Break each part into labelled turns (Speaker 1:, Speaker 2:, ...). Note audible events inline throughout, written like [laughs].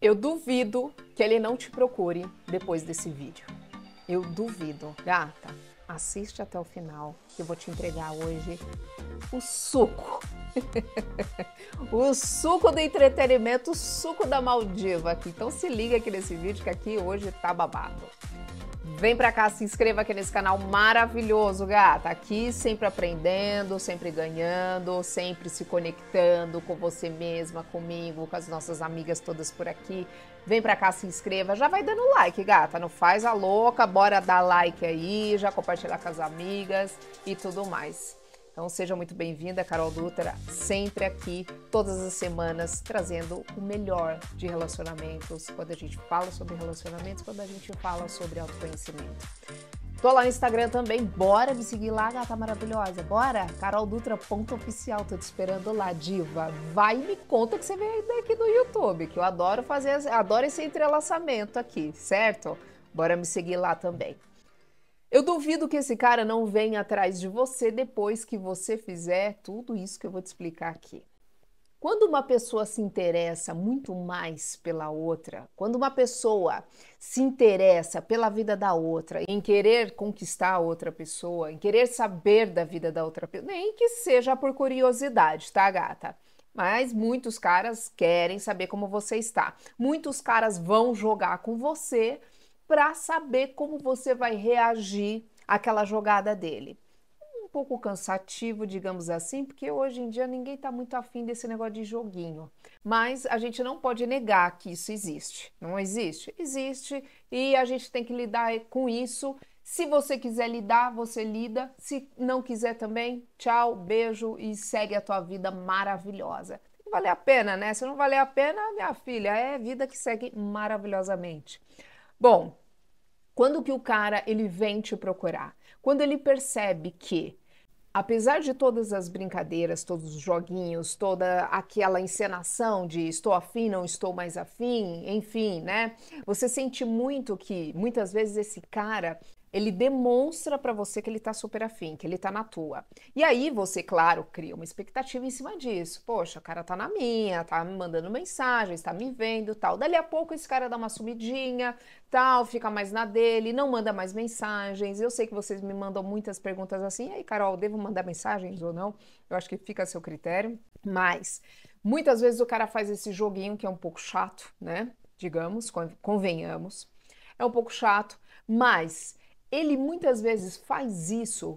Speaker 1: Eu duvido que ele não te procure depois desse vídeo. Eu duvido. Gata, assiste até o final que eu vou te entregar hoje o suco. [laughs] o suco do entretenimento, o suco da Maldiva aqui. Então se liga aqui nesse vídeo que aqui hoje tá babado. Vem pra cá, se inscreva aqui nesse canal maravilhoso, gata. Aqui sempre aprendendo, sempre ganhando, sempre se conectando com você mesma, comigo, com as nossas amigas todas por aqui. Vem pra cá, se inscreva. Já vai dando like, gata. Não faz a louca, bora dar like aí, já compartilhar com as amigas e tudo mais. Então seja muito bem-vinda, Carol Dutra, sempre aqui, todas as semanas, trazendo o melhor de relacionamentos, quando a gente fala sobre relacionamentos, quando a gente fala sobre autoconhecimento. Tô lá no Instagram também, bora me seguir lá, gata maravilhosa. Bora, Carol oficial. tô te esperando lá, diva. Vai e me conta que você veio daqui do YouTube, que eu adoro fazer, adoro esse entrelaçamento aqui, certo? Bora me seguir lá também. Eu duvido que esse cara não venha atrás de você depois que você fizer tudo isso que eu vou te explicar aqui. Quando uma pessoa se interessa muito mais pela outra, quando uma pessoa se interessa pela vida da outra, em querer conquistar a outra pessoa, em querer saber da vida da outra pessoa, nem que seja por curiosidade, tá, gata? Mas muitos caras querem saber como você está. Muitos caras vão jogar com você para saber como você vai reagir àquela jogada dele. Um pouco cansativo, digamos assim, porque hoje em dia ninguém está muito afim desse negócio de joguinho. Mas a gente não pode negar que isso existe. Não existe? Existe e a gente tem que lidar com isso. Se você quiser lidar, você lida. Se não quiser também, tchau, beijo e segue a tua vida maravilhosa Vale a pena, né? Se não valer a pena, minha filha, é vida que segue maravilhosamente. Bom, quando que o cara ele vem te procurar? Quando ele percebe que apesar de todas as brincadeiras, todos os joguinhos, toda aquela encenação de estou afim, não estou mais afim, enfim, né? Você sente muito que muitas vezes esse cara ele demonstra para você que ele está super afim, que ele está na tua. E aí você, claro, cria uma expectativa em cima disso. Poxa, o cara tá na minha, tá me mandando mensagens, tá me vendo, tal. Dali a pouco esse cara dá uma sumidinha, tal, fica mais na dele, não manda mais mensagens. Eu sei que vocês me mandam muitas perguntas assim. E aí, Carol, devo mandar mensagens ou não? Eu acho que fica a seu critério. Mas muitas vezes o cara faz esse joguinho que é um pouco chato, né? Digamos, convenhamos. É um pouco chato, mas ele muitas vezes faz isso,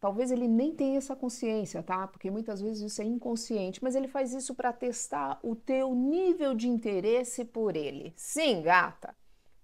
Speaker 1: talvez ele nem tenha essa consciência, tá? Porque muitas vezes isso é inconsciente, mas ele faz isso para testar o teu nível de interesse por ele. Sim, gata.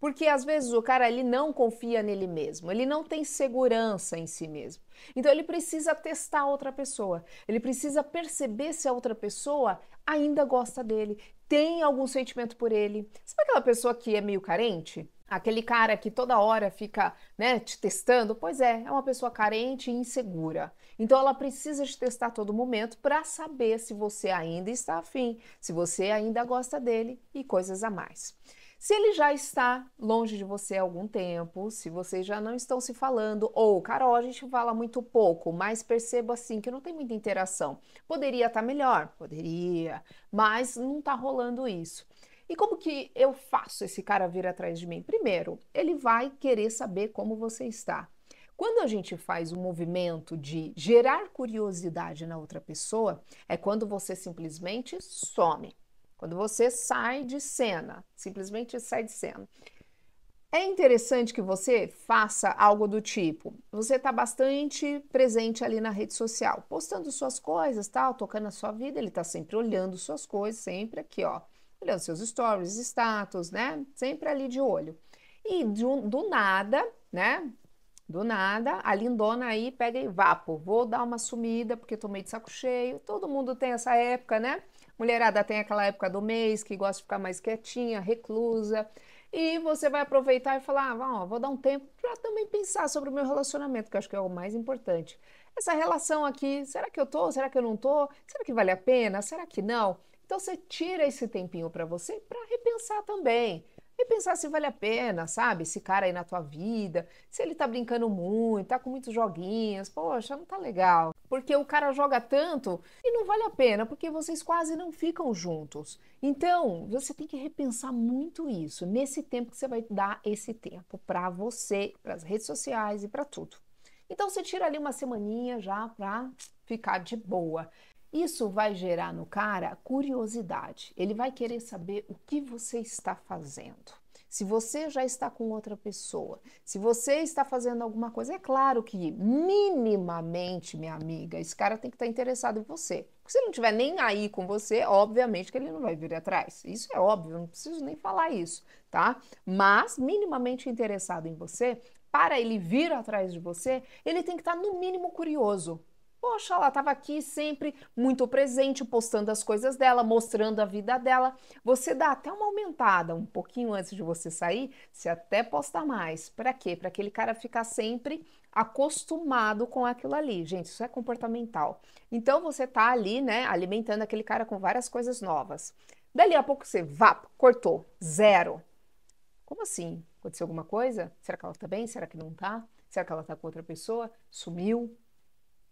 Speaker 1: Porque às vezes o cara ele não confia nele mesmo, ele não tem segurança em si mesmo. Então ele precisa testar outra pessoa, ele precisa perceber se a outra pessoa ainda gosta dele, tem algum sentimento por ele. Sabe aquela pessoa que é meio carente? Aquele cara que toda hora fica né, te testando, pois é, é uma pessoa carente e insegura. Então ela precisa te testar a todo momento para saber se você ainda está afim, se você ainda gosta dele e coisas a mais. Se ele já está longe de você há algum tempo, se vocês já não estão se falando, ou, Carol, a gente fala muito pouco, mas percebo assim que não tem muita interação. Poderia estar tá melhor? Poderia, mas não está rolando isso. E como que eu faço esse cara vir atrás de mim? Primeiro, ele vai querer saber como você está. Quando a gente faz o um movimento de gerar curiosidade na outra pessoa, é quando você simplesmente some, quando você sai de cena, simplesmente sai de cena. É interessante que você faça algo do tipo: você está bastante presente ali na rede social, postando suas coisas, tal, tocando a sua vida, ele está sempre olhando suas coisas, sempre aqui, ó olhando seus stories, status, né? Sempre ali de olho. E do, do nada, né? Do nada, a lindona aí pega e vapo. Vou dar uma sumida porque tô meio de saco cheio. Todo mundo tem essa época, né? Mulherada tem aquela época do mês que gosta de ficar mais quietinha, reclusa. E você vai aproveitar e falar: ah, vou dar um tempo para também pensar sobre o meu relacionamento, que eu acho que é o mais importante. Essa relação aqui, será que eu tô? Será que eu não tô? Será que vale a pena? Será que não? Então você tira esse tempinho para você para repensar também. Repensar se vale a pena, sabe? Esse cara aí na tua vida, se ele tá brincando muito, tá com muitos joguinhos, poxa, não tá legal. Porque o cara joga tanto e não vale a pena, porque vocês quase não ficam juntos. Então, você tem que repensar muito isso nesse tempo que você vai dar esse tempo para você, para as redes sociais e para tudo. Então você tira ali uma semaninha já para ficar de boa. Isso vai gerar no cara curiosidade. Ele vai querer saber o que você está fazendo. Se você já está com outra pessoa, se você está fazendo alguma coisa, é claro que minimamente, minha amiga, esse cara tem que estar interessado em você. Porque se ele não estiver nem aí com você, obviamente que ele não vai vir atrás. Isso é óbvio, não preciso nem falar isso, tá? Mas minimamente interessado em você, para ele vir atrás de você, ele tem que estar no mínimo curioso. Poxa, ela estava aqui sempre muito presente, postando as coisas dela, mostrando a vida dela. Você dá até uma aumentada um pouquinho antes de você sair, você até posta mais. Para quê? Para aquele cara ficar sempre acostumado com aquilo ali. Gente, isso é comportamental. Então você tá ali, né, alimentando aquele cara com várias coisas novas. Dali a pouco você vá, cortou, zero. Como assim? Aconteceu alguma coisa? Será que ela tá bem? Será que não tá? Será que ela tá com outra pessoa? Sumiu?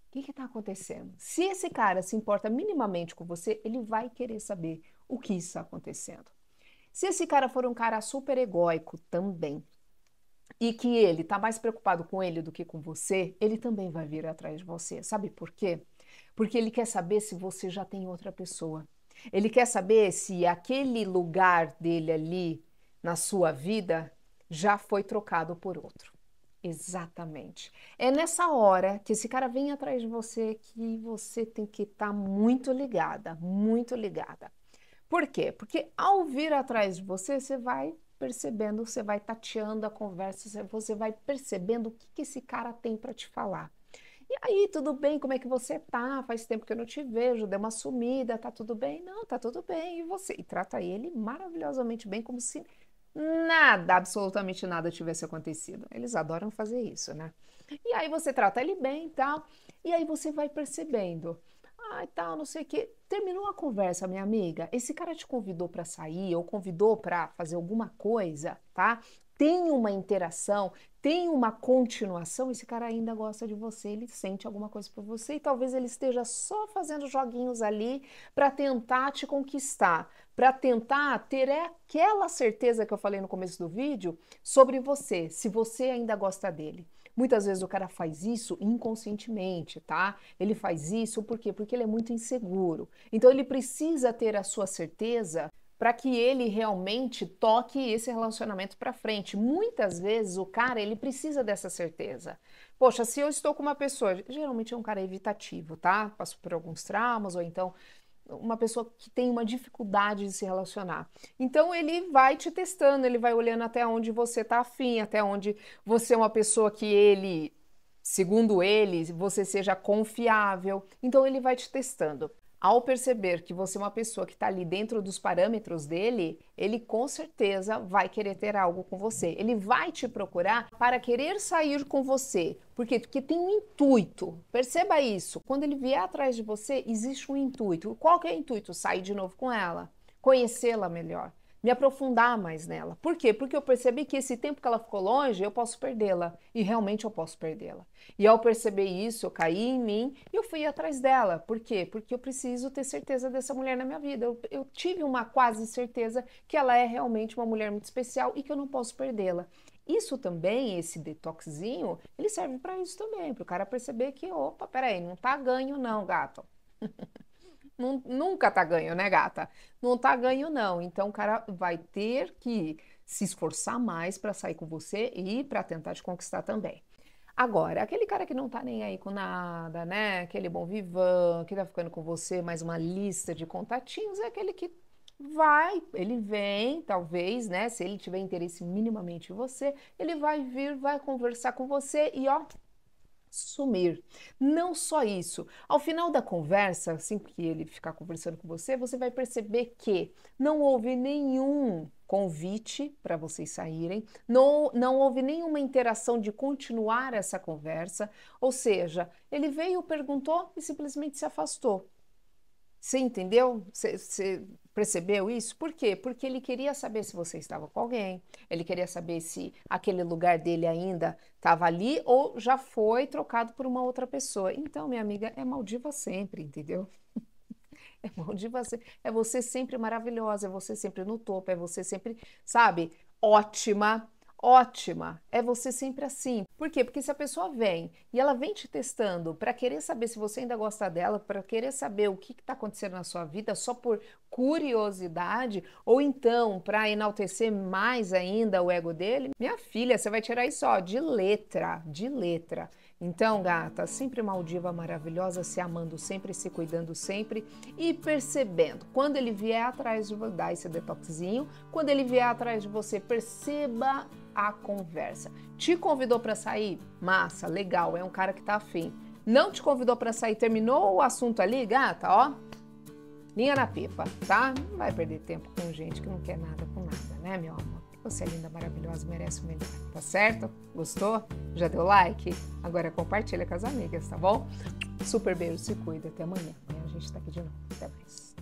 Speaker 1: O que está acontecendo? Se esse cara se importa minimamente com você, ele vai querer saber o que está acontecendo. Se esse cara for um cara super egóico também, e que ele está mais preocupado com ele do que com você, ele também vai vir atrás de você. Sabe por quê? Porque ele quer saber se você já tem outra pessoa. Ele quer saber se aquele lugar dele ali na sua vida já foi trocado por outro. Exatamente. É nessa hora que esse cara vem atrás de você que você tem que estar tá muito ligada, muito ligada. Por quê? Porque ao vir atrás de você, você vai percebendo, você vai tateando a conversa, você vai percebendo o que, que esse cara tem para te falar. E aí, tudo bem? Como é que você tá? Faz tempo que eu não te vejo, deu uma sumida, tá tudo bem? Não, tá tudo bem. E você? E trata ele maravilhosamente bem, como se nada, absolutamente nada tivesse acontecido. Eles adoram fazer isso, né? E aí você trata ele bem e tal, e aí você vai percebendo. Ah, tal, não sei o que. Terminou a conversa, minha amiga. Esse cara te convidou para sair ou convidou para fazer alguma coisa, tá? Tem uma interação, tem uma continuação, esse cara ainda gosta de você, ele sente alguma coisa por você e talvez ele esteja só fazendo joguinhos ali para tentar te conquistar, para tentar ter aquela certeza que eu falei no começo do vídeo sobre você, se você ainda gosta dele. Muitas vezes o cara faz isso inconscientemente, tá? Ele faz isso por quê? Porque ele é muito inseguro. Então ele precisa ter a sua certeza para que ele realmente toque esse relacionamento para frente. Muitas vezes o cara ele precisa dessa certeza. Poxa, se eu estou com uma pessoa, geralmente é um cara evitativo, tá? Passou por alguns traumas ou então uma pessoa que tem uma dificuldade de se relacionar. Então ele vai te testando, ele vai olhando até onde você tá afim, até onde você é uma pessoa que ele, segundo ele, você seja confiável. Então ele vai te testando ao perceber que você é uma pessoa que está ali dentro dos parâmetros dele, ele com certeza vai querer ter algo com você. Ele vai te procurar para querer sair com você. Por quê? Porque tem um intuito. Perceba isso. Quando ele vier atrás de você, existe um intuito. Qual que é o intuito? Sair de novo com ela, conhecê-la melhor me aprofundar mais nela. Por quê? Porque eu percebi que esse tempo que ela ficou longe, eu posso perdê-la. E realmente eu posso perdê-la. E ao perceber isso, eu caí em mim e eu fui atrás dela. Por quê? Porque eu preciso ter certeza dessa mulher na minha vida. Eu, eu tive uma quase certeza que ela é realmente uma mulher muito especial e que eu não posso perdê-la. Isso também, esse detoxinho, ele serve para isso também, para o cara perceber que, opa, peraí, não tá ganho não, gato. [laughs] nunca tá ganho, né, gata? Não tá ganho, não. Então o cara vai ter que se esforçar mais para sair com você e para tentar te conquistar também. Agora, aquele cara que não tá nem aí com nada, né? Aquele bom vivan, que tá ficando com você, mais uma lista de contatinhos, é aquele que vai, ele vem, talvez, né? Se ele tiver interesse minimamente em você, ele vai vir, vai conversar com você e ó, sumir. Não só isso, ao final da conversa, assim que ele ficar conversando com você, você vai perceber que não houve nenhum convite para vocês saírem, não, não houve nenhuma interação de continuar essa conversa, ou seja, ele veio, perguntou e simplesmente se afastou. Você entendeu? Você, percebeu isso? Por quê? Porque ele queria saber se você estava com alguém, ele queria saber se aquele lugar dele ainda estava ali ou já foi trocado por uma outra pessoa. Então, minha amiga, é Maldiva sempre, entendeu? [laughs] É Maldiva sempre. É você sempre maravilhosa, é você sempre no topo, é você sempre, sabe, ótima ótima é você sempre assim. Por quê? Porque se a pessoa vem e ela vem te testando para querer saber se você ainda gosta dela, para querer saber o que está acontecendo na sua vida só por curiosidade, ou então para enaltecer mais ainda o ego dele, minha filha, você vai tirar isso ó, de letra, de letra. Então, gata, sempre Maldiva maravilhosa, se amando sempre, se cuidando sempre e percebendo. Quando ele vier atrás de você, dá esse detoxinho. Quando ele vier atrás de você, perceba a conversa. Te convidou para sair? Massa, legal, é um cara que tá afim. Não te convidou para sair, terminou o assunto ali, gata, ó. Linha na pipa, tá? Não vai perder tempo com gente que não quer nada com nada, né, meu amor? Você é linda, maravilhosa, merece o melhor, tá certo? Gostou? Já deu like? Agora compartilha com as amigas, tá bom? Super beijo, se cuida, até amanhã. Amanhã a gente tá aqui de novo. Até mais.